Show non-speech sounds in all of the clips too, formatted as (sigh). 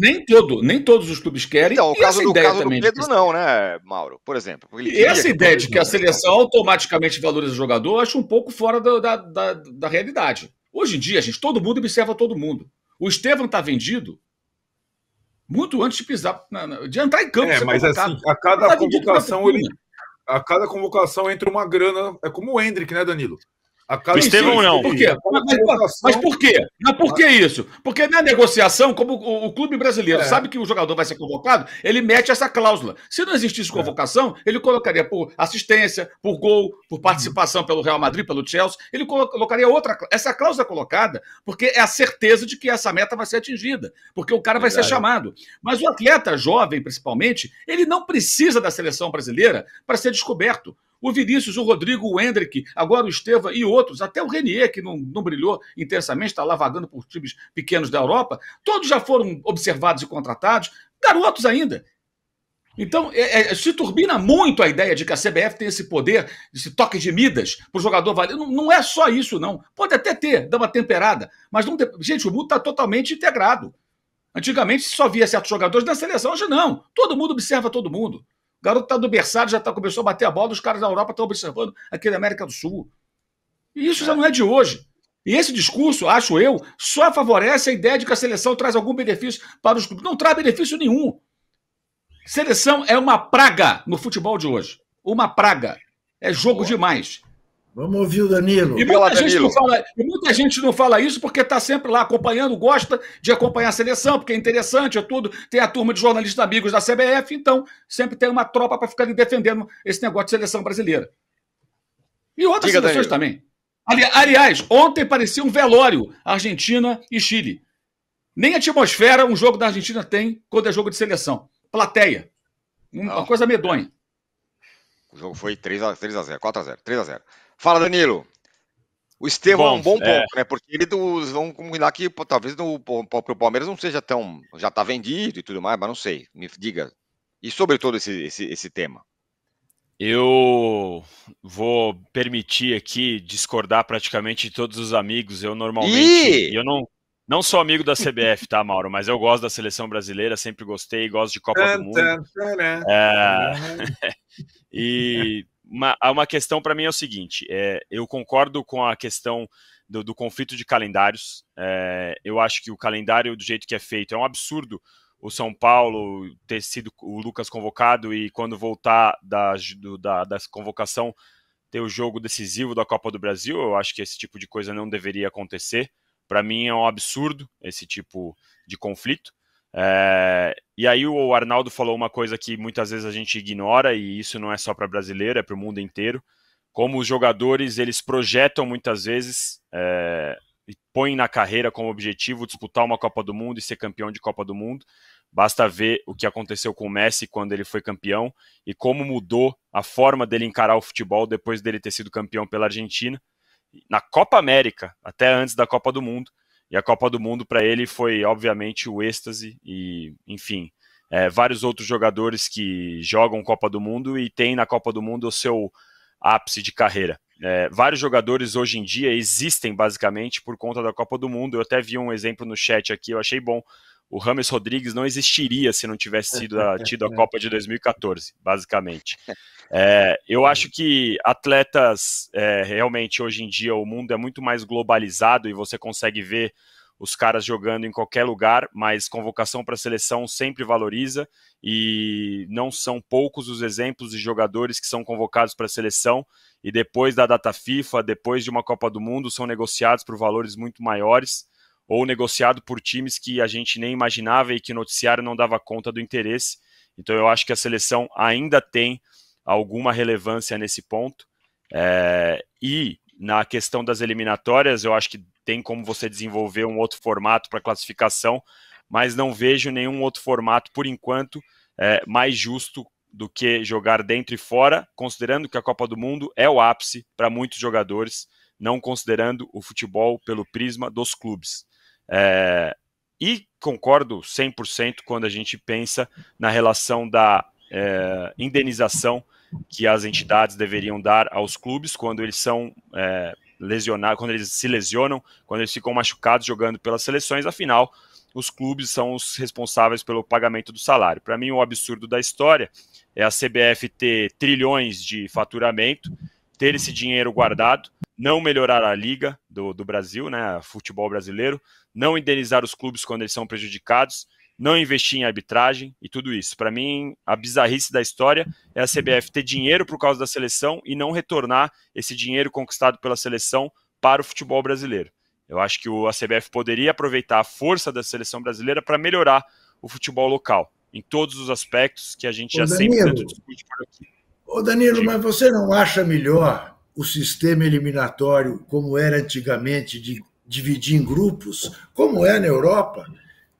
Nem todo, nem todos os clubes querem. Então, o caso, do, caso do Pedro né? não, né, Mauro? Por exemplo. e essa ideia de que a seleção automaticamente valoriza o jogador, eu acho um pouco fora da, da, da, da realidade. Hoje em dia, gente, todo mundo observa todo mundo. O Estevam está vendido muito antes de pisar, de entrar em campo. É, mas convocado. assim, a cada tá convocação ele, a cada convocação entra uma grana. É como o Hendrick, né, Danilo? O Estevão não. Por quê? Mas, mas, por quê? Mas por que isso? Porque na negociação, como o, o clube brasileiro é. sabe que o jogador vai ser convocado, ele mete essa cláusula. Se não existisse é. convocação, é. ele colocaria por assistência, por gol, por uhum. participação pelo Real Madrid, pelo Chelsea, ele colocaria outra. Essa cláusula colocada, porque é a certeza de que essa meta vai ser atingida, porque o cara vai Verdade. ser chamado. Mas o atleta jovem, principalmente, ele não precisa da seleção brasileira para ser descoberto. O Vinícius, o Rodrigo, o Hendrick, agora o Estevam e outros, até o Renier, que não, não brilhou intensamente, está lá vagando por times pequenos da Europa, todos já foram observados e contratados, garotos ainda. Então, é, é, se turbina muito a ideia de que a CBF tem esse poder, esse toque de Midas para o jogador valer. Não, não, é só isso, não. Pode até ter, dar uma temperada, mas não tem... Gente, o mundo está totalmente integrado. Antigamente só via certos jogadores na seleção, hoje não. Todo mundo observa todo mundo garoto tá do berçário, já tá, começou a bater a bola, os caras da Europa estão observando aqui da América do Sul. E isso já é. não é de hoje. E esse discurso, acho eu, só favorece a ideia de que a seleção traz algum benefício para os clubes. Não traz benefício nenhum. Seleção é uma praga no futebol de hoje. Uma praga. É jogo Boa. demais. Vamos ouvir o Danilo. E muita, gente Danilo. Não fala, e muita gente não fala isso porque está sempre lá acompanhando, gosta de acompanhar a seleção, porque é interessante, é tudo. Tem a turma de jornalistas amigos da CBF, então sempre tem uma tropa para ficar defendendo esse negócio de seleção brasileira. E outras Diga, seleções Danilo. também. Ali, aliás, ontem parecia um velório Argentina e Chile. Nem atmosfera um jogo da Argentina tem quando é jogo de seleção. Plateia. Uma não. coisa medonha. O jogo foi 3 a, 0 4 a 0 3 a 0 Fala, Danilo. O Estevão é um bom é. ponto, né? Porque ele dos, combinar que pô, talvez o próprio Palmeiras não seja tão. Já está vendido e tudo mais, mas não sei. Me diga. E sobre todo esse, esse, esse tema? Eu vou permitir aqui discordar praticamente de todos os amigos. Eu normalmente. Ih! Eu não, não sou amigo da CBF, tá, Mauro? Mas eu gosto da seleção brasileira, sempre gostei, gosto de Copa do Mundo. É... (laughs) e uma, uma questão para mim é o seguinte: é, eu concordo com a questão do, do conflito de calendários. É, eu acho que o calendário, do jeito que é feito, é um absurdo o São Paulo ter sido o Lucas convocado e quando voltar da, do, da, da convocação ter o jogo decisivo da Copa do Brasil. Eu acho que esse tipo de coisa não deveria acontecer. Para mim é um absurdo esse tipo de conflito. É, e aí o Arnaldo falou uma coisa que muitas vezes a gente ignora, e isso não é só para brasileiro, é para o mundo inteiro. Como os jogadores eles projetam muitas vezes é, e põem na carreira como objetivo disputar uma Copa do Mundo e ser campeão de Copa do Mundo. Basta ver o que aconteceu com o Messi quando ele foi campeão e como mudou a forma dele encarar o futebol depois dele ter sido campeão pela Argentina. Na Copa América, até antes da Copa do Mundo, e a Copa do Mundo para ele foi, obviamente, o êxtase e, enfim, é, vários outros jogadores que jogam Copa do Mundo e têm na Copa do Mundo o seu ápice de carreira. É, vários jogadores hoje em dia existem basicamente por conta da Copa do Mundo. Eu até vi um exemplo no chat aqui, eu achei bom. O Rames Rodrigues não existiria se não tivesse sido a, (laughs) tido a é. Copa de 2014, basicamente. (laughs) É. é, eu acho que atletas, é, realmente hoje em dia o mundo é muito mais globalizado e você consegue ver os caras jogando em qualquer lugar, mas convocação para a seleção sempre valoriza e não são poucos os exemplos de jogadores que são convocados para a seleção e depois da data FIFA, depois de uma Copa do Mundo, são negociados por valores muito maiores ou negociado por times que a gente nem imaginava e que o noticiário não dava conta do interesse. Então eu acho que a seleção ainda tem alguma relevância nesse ponto. É, e na questão das eliminatórias, eu acho que tem como você desenvolver um outro formato para classificação, mas não vejo nenhum outro formato, por enquanto, é, mais justo do que jogar dentro e fora, considerando que a Copa do Mundo é o ápice para muitos jogadores, não considerando o futebol pelo prisma dos clubes. É, e concordo 100% quando a gente pensa na relação da é, indenização que as entidades deveriam dar aos clubes quando eles são é, lesionados, quando eles se lesionam, quando eles ficam machucados jogando pelas seleções, afinal, os clubes são os responsáveis pelo pagamento do salário. Para mim, o absurdo da história é a CBF ter trilhões de faturamento, ter esse dinheiro guardado, não melhorar a liga do, do Brasil, né, futebol brasileiro, não indenizar os clubes quando eles são prejudicados, não investir em arbitragem e tudo isso. Para mim, a bizarrice da história é a CBF ter dinheiro por causa da seleção e não retornar esse dinheiro conquistado pela seleção para o futebol brasileiro. Eu acho que a CBF poderia aproveitar a força da seleção brasileira para melhorar o futebol local, em todos os aspectos que a gente Ô, já Danilo, sempre tanto discute por aqui. Ô Danilo, mas você não acha melhor o sistema eliminatório como era antigamente, de dividir em grupos, como é na Europa?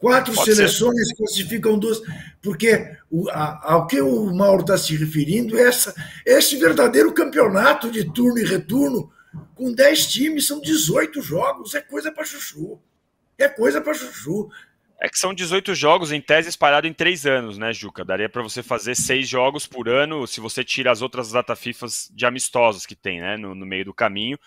Quatro Pode seleções ser. classificam duas, porque o, a, ao que o Mauro está se referindo é essa, é esse verdadeiro campeonato de turno e retorno, com 10 times, são 18 jogos, é coisa para chuchu. É coisa para chuchu. É que são 18 jogos em tese espalhado em três anos, né, Juca? Daria para você fazer seis jogos por ano se você tira as outras data FIFAs de amistosos que tem, né, no, no meio do caminho.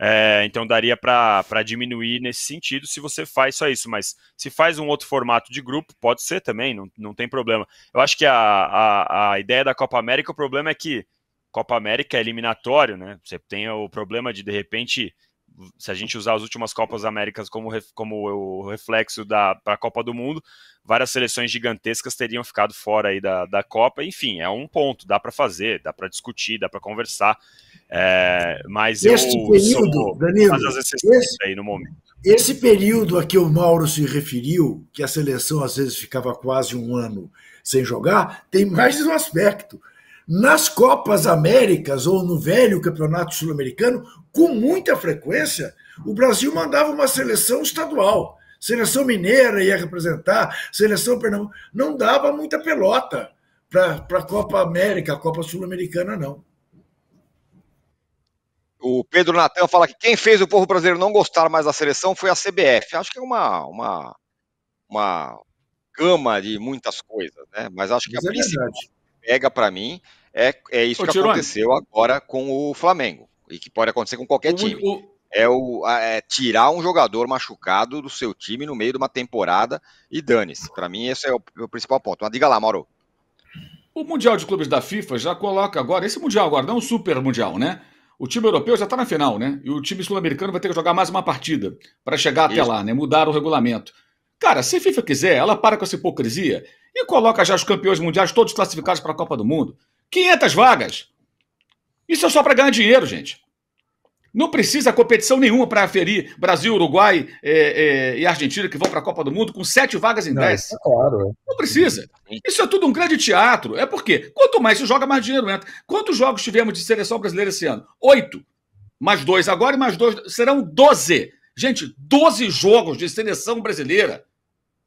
É, então daria para diminuir nesse sentido se você faz só isso, mas se faz um outro formato de grupo, pode ser também, não, não tem problema. Eu acho que a, a, a ideia da Copa América, o problema é que Copa América é eliminatório, né? Você tem o problema de, de repente, se a gente usar as últimas Copas Américas como, como o reflexo da a Copa do Mundo, várias seleções gigantescas teriam ficado fora aí da, da Copa. Enfim, é um ponto, dá para fazer, dá para discutir, dá para conversar. É, mas este eu período, sou, Danilo, esse, aí no momento. Esse período a que o Mauro se referiu, que a seleção às vezes ficava quase um ano sem jogar, tem mais um aspecto. Nas Copas Américas ou no velho Campeonato Sul-Americano, com muita frequência, o Brasil mandava uma seleção estadual. Seleção mineira ia representar, seleção pernambucana. Não dava muita pelota para a Copa América, a Copa Sul-Americana, não. O Pedro Natan fala que quem fez o povo brasileiro não gostar mais da seleção foi a CBF. Acho que é uma, uma, uma gama de muitas coisas, né? Mas acho que Mas a é principal pega para mim é, é isso Ô, que aconteceu agora com o Flamengo e que pode acontecer com qualquer o, time. O... É, o, é tirar um jogador machucado do seu time no meio de uma temporada e dane-se. Para mim, esse é o, o principal ponto. Mas diga lá, Mauro. O Mundial de Clubes da FIFA já coloca agora, esse Mundial agora, não o Super Mundial, né? O time europeu já está na final, né? E o time sul-americano vai ter que jogar mais uma partida para chegar até Isso. lá, né? Mudar o regulamento. Cara, se a FIFA quiser, ela para com essa hipocrisia e coloca já os campeões mundiais todos classificados para a Copa do Mundo. 500 vagas! Isso é só para ganhar dinheiro, gente. Não precisa competição nenhuma para aferir Brasil, Uruguai é, é, e Argentina que vão para a Copa do Mundo com sete vagas em dez. É claro. É. Não precisa. Isso é tudo um grande teatro. É porque quanto mais se joga, mais dinheiro entra. Quantos jogos tivemos de seleção brasileira esse ano? Oito. Mais dois agora e mais dois. Serão doze. Gente, doze jogos de seleção brasileira.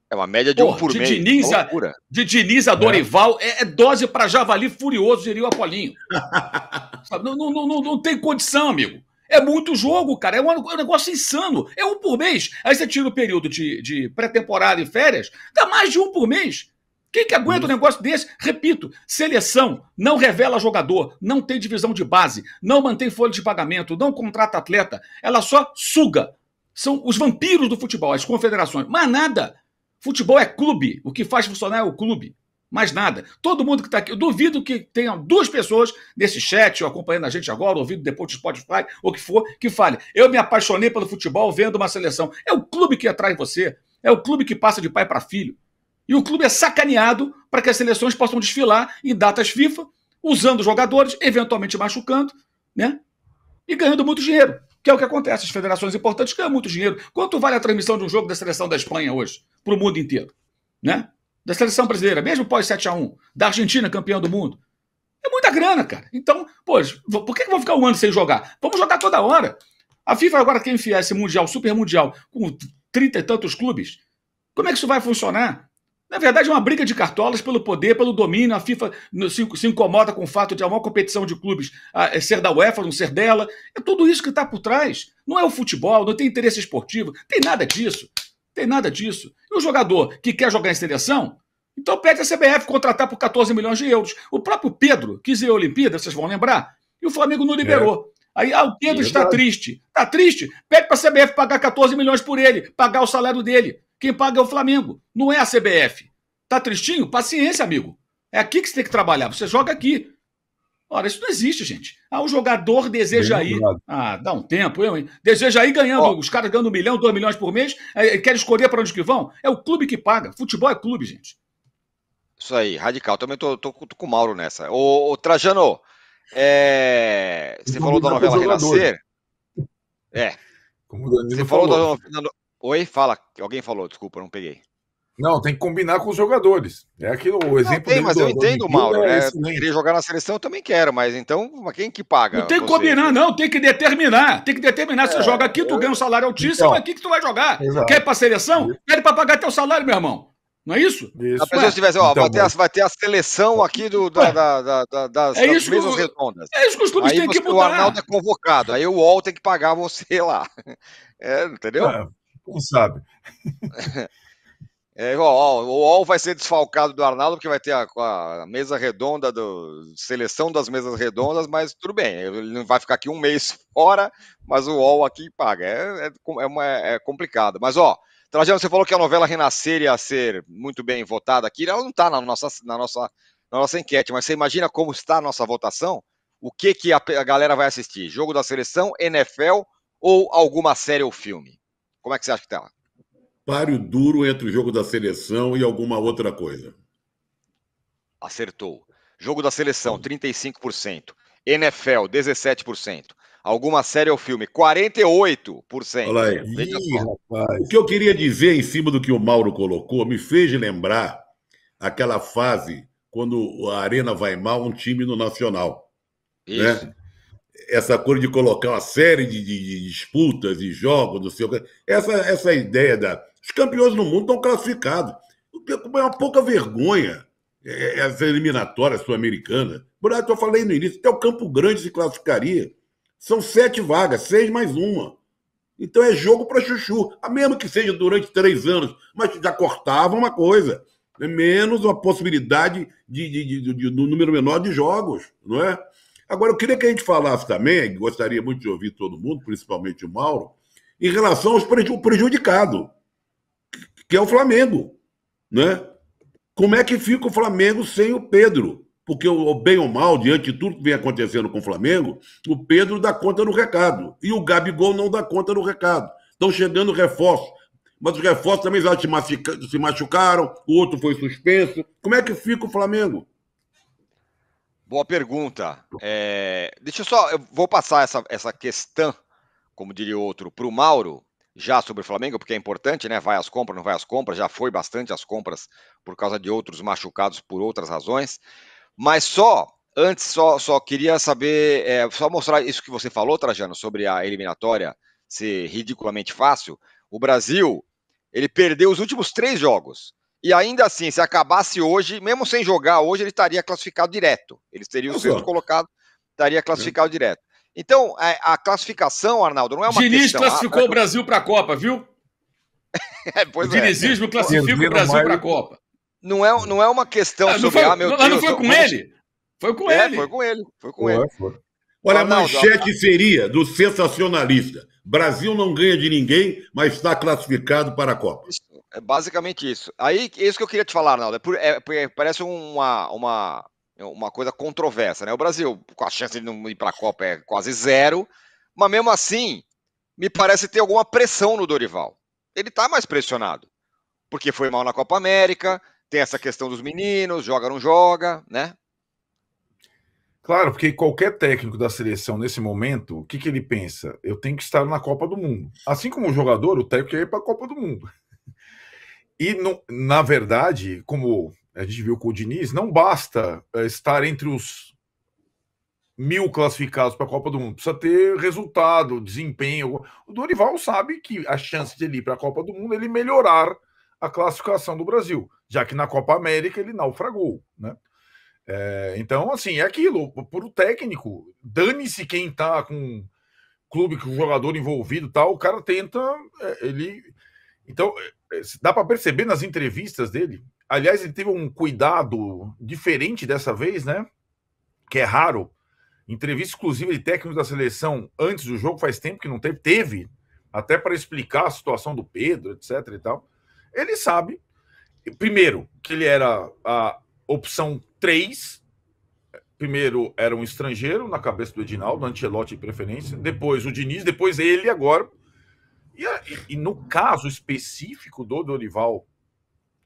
É uma média de um por de mês. de Diniz a é. Dorival é, é dose para javali furioso, diria o Apolinho. (laughs) não, não, não, não tem condição, amigo. É muito jogo, cara. É, é um, negócio insano. É um por mês. Aí você tira o período de, de pré-temporada e férias, dá mais de um por mês. Quem que aguenta um uhum. negócio desse? Repito, seleção não revela jogador, não tem divisão de base, não mantém folha de pagamento, não contrata atleta, ela só suga. São os vampiros do futebol, as confederações. Mas nada. Futebol é clube. O que faz funcionar é o clube. Mais nada. Todo mundo que está aqui, eu duvido que tenham duas pessoas nesse chat, ou acompanhando a gente agora, ouvindo depois do Spotify, ou que for, que fale. Eu me apaixonei pelo futebol vendo uma seleção. É o clube que atrai você, é o clube que passa de pai para filho. E o clube é sacaneado para que as seleções possam desfilar em datas FIFA, usando jogadores, eventualmente machucando, né? E ganhando muito dinheiro, que é o que acontece. As federações importantes ganham muito dinheiro. Quanto vale a transmissão de um jogo da seleção da Espanha hoje, para o mundo inteiro, né? da seleção brasileira, mesmo pós 7 a 1 da Argentina campeã do mundo. É muita grana, cara. Então, pô, por que, que vão ficar um ano sem jogar? Vamos jogar toda hora. A FIFA agora quer enfiar esse Mundial, Super Mundial, com 30 e tantos clubes. Como é que isso vai funcionar? Na verdade, é uma briga de cartolas pelo poder, pelo domínio. A FIFA se, se incomoda com o fato de a maior competição de clubes a, é ser da UEFA, não ser dela. É tudo isso que está por trás. Não é o futebol, não tem interesse esportivo, tem nada disso. Tem nada disso. E o jogador que quer jogar em seleção, então pede a CBF contratar por 14 milhões de euros. O próprio Pedro quis ir à Olimpíada, vocês vão lembrar, e o Flamengo não liberou. É. Aí, ah, o Pedro é está triste. Está triste? Pede para a CBF pagar 14 milhões por ele, pagar o salário dele. Quem paga é o Flamengo, não é a CBF. está tristinho? Paciência, amigo. É aqui que você tem que trabalhar. Você joga aqui. Ora, isso não existe, gente. Ah, o jogador deseja Bem, ir. Verdade. Ah, dá um tempo, eu, hein? Deseja ir ganhando, os caras ganhando um milhão, dois milhões por mês, é, quer escolher para onde que vão. É o clube que paga. Futebol é clube, gente. Isso aí, radical. Também tô, tô, tô com o Mauro nessa. Ô, ô Trajano, é... você é. falou da novela Renascer? É. Você falou, falou da novela. Oi, fala. Alguém falou, desculpa, não peguei. Não, tem que combinar com os jogadores. É aquilo, o exemplo. Não, tem, mas do, eu entendo, do, Mauro. É, né? Né? querer jogar na seleção eu também quero, mas então quem que paga? Não tem que combinar, não, tem que determinar. Tem que determinar. É, você joga aqui, tu ganha um salário altíssimo, então, aqui que tu vai jogar. Exato. Quer ir pra seleção? Quer para pagar teu salário, meu irmão. Não é isso? isso. A pessoa tivesse, ó, então, vai, ter a, vai, ter a, seleção aqui do, da, da, da, das, é das mesas redondas. É isso que os clubes aí têm que mudar. O Arnaldo é convocado, aí o UOL tem que pagar você (laughs) lá. É, entendeu? É, quem sabe? (laughs) É, o UOL vai ser desfalcado do Arnaldo, porque vai ter a, a, mesa redonda, do, seleção das mesas redondas, mas tudo bem, ele não vai ficar aqui um mês (laughs) fora, mas o UOL aqui paga. É, é, é, uma, é complicado. Mas, ó, Trajano, você falou que a novela Renascer ia ser muito bem votada aqui, ela não está na nossa, na, nossa, na nossa enquete, mas você imagina como está a nossa votação? O que, que a, a galera vai assistir? Jogo da seleção, NFL ou alguma série ou filme? Como é que você acha que está? páreo duro entre o jogo da seleção e alguma outra coisa. Acertou. Jogo da seleção, 35%. NFL, 17%. Alguma série ou filme, 48%. Olha aí. Ih, rapaz. O que eu queria dizer em cima do que o Mauro colocou me fez lembrar aquela fase quando a Arena vai mal, um time no Nacional. Né? Isso. Né? Essa coisa de colocar uma série de, de, de disputas e jogos, do seu. Essa, essa ideia da, os campeões do mundo estão classificados. É uma pouca vergonha essa é, é, é eliminatória sul-americana. Por isso eu falei no início, até o Campo Grande se classificaria. São sete vagas, seis mais uma. Então é jogo para chuchu. A ah, mesmo que seja durante três anos, mas já cortava uma coisa. Menos uma possibilidade de, de, de, de, de um número menor de jogos, não é? Agora, eu queria que a gente falasse também, gostaria muito de ouvir todo mundo, principalmente o Mauro, em relação aos prejudicados que é o Flamengo, né? Como é que fica o Flamengo sem o Pedro? Porque o bem ou mal, diante de tudo que vem acontecendo com o Flamengo, o Pedro dá conta do recado e o Gabigol não dá conta do recado. Estão chegando reforços, mas os reforços também já se machucaram, o outro foi suspenso. Como é que fica o Flamengo? Boa pergunta. É, deixa eu só, eu vou passar essa, essa questão, como diria outro, para o Mauro, já sobre o Flamengo, porque é importante, né? Vai às compras, não vai às compras, já foi bastante as compras por causa de outros machucados por outras razões. Mas só, antes, só, só queria saber, é, só mostrar isso que você falou, Trajano, sobre a eliminatória ser ridiculamente fácil. O Brasil, ele perdeu os últimos três jogos. E ainda assim, se acabasse hoje, mesmo sem jogar hoje, ele estaria classificado direto. Eles teriam sido colocado, estaria classificado direto. Então, a, é, a classificação, Arnaldo, não é uma Diniz questão. Ah, classificou o Brasil para a Copa, viu? (laughs) É, pois o é. dinizismo é. classifica o Brasil para a Copa. Não é, não é uma questão ah, sobre... Foi, ah, meu ah, não, Deus, não foi com ele? Foi com é, ele. Foi com ele. Foi com ele. Foi. Olha, Arnaldo, a manchete seria do sensacionalista. Brasil não ganha de ninguém, mas está classificado para a Copa. Isso, é basicamente isso. Aí, isso que eu queria te falar, Arnaldo. É, é, parece uma, uma, é uma coisa controversa, né? O Brasil, com a chance de não ir para a Copa é quase zero, mas mesmo assim, me parece ter alguma pressão no Dorival. Ele está mais pressionado, porque foi mal na Copa América, tem essa questão dos meninos, joga não joga, né? Claro, porque qualquer técnico da seleção nesse momento, o que, que ele pensa? Eu tenho que estar na Copa do Mundo. Assim como o jogador, o técnico quer ir para a Copa do Mundo. E, no, na verdade, como a gente viu com o Diniz, não basta é, estar entre os mil classificados para a Copa do Mundo, precisa ter resultado, desempenho. O Dorival sabe que a chance de ele ir para a Copa do Mundo é ele melhorar a classificação do Brasil, já que na Copa América ele naufragou, né? É, então, assim, é aquilo, por o técnico, dane-se quem tá com clube, com jogador envolvido tal, o cara tenta, é, ele... Então, é, dá para perceber nas entrevistas dele, Aliás, ele teve um cuidado diferente dessa vez, né? Que é raro. Entrevista exclusiva de técnicos da seleção antes do jogo, faz tempo que não teve. Teve, até para explicar a situação do Pedro, etc e tal. Ele sabe, primeiro, que ele era a opção 3. Primeiro era um estrangeiro na cabeça do Edinaldo, Ancelotti de preferência, depois o Diniz, depois ele agora. E, e no caso específico do Dorival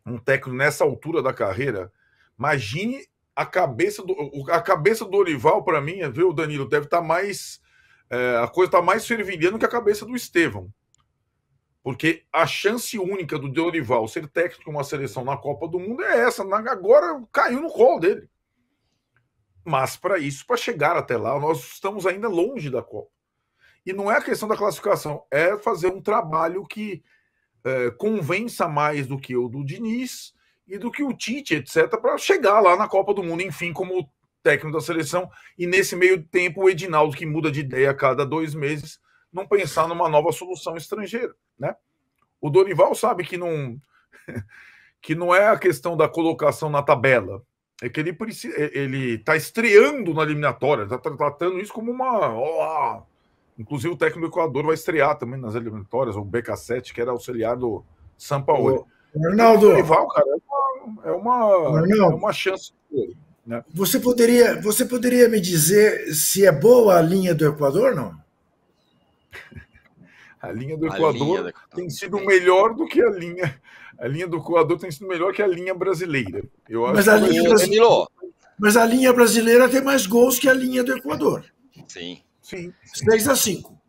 um técnico nessa altura da carreira, imagine a cabeça do, a cabeça do Dorival, para mim, viu, o Danilo, deve estar tá mais. É, a coisa está mais fervilhando que a cabeça do Estevão. Porque a chance única do Dorival ser técnico de uma seleção na Copa do Mundo é essa. Na, agora caiu no colo dele. Mas para isso, para chegar até lá, nós estamos ainda longe da Copa. E não é a questão da classificação, é fazer um trabalho que eh, convença mais do que o do Diniz e do que o Tite, etc., para chegar lá na Copa do Mundo, enfim, como técnico da seleção. E nesse meio tempo, o Edinaldo, que muda de ideia a cada dois meses, não pensar numa nova solução estrangeira. Né? O Dorival sabe que não, (laughs) que não é a questão da colocação na tabela. É que ele precisa, é, ele está estreando na eliminatória, está tratando isso como uma. Inclusive o técnico do Equador vai estrear também nas eliminatórias, o BK7, que era auxiliar do Sampaoli. O Arnaldo. O é rival, cara, é uma, é uma, é uma chance. Né? Você, poderia, você poderia me dizer se é boa a linha do Equador, não? (laughs) A linha do a Equador linha tem sido melhor do que a linha. A linha do Equador tem sido melhor que a linha brasileira. Eu mas, a linha brasileira... mas a linha brasileira tem mais gols que a linha do Equador. Sim. Sim. 6 a 5.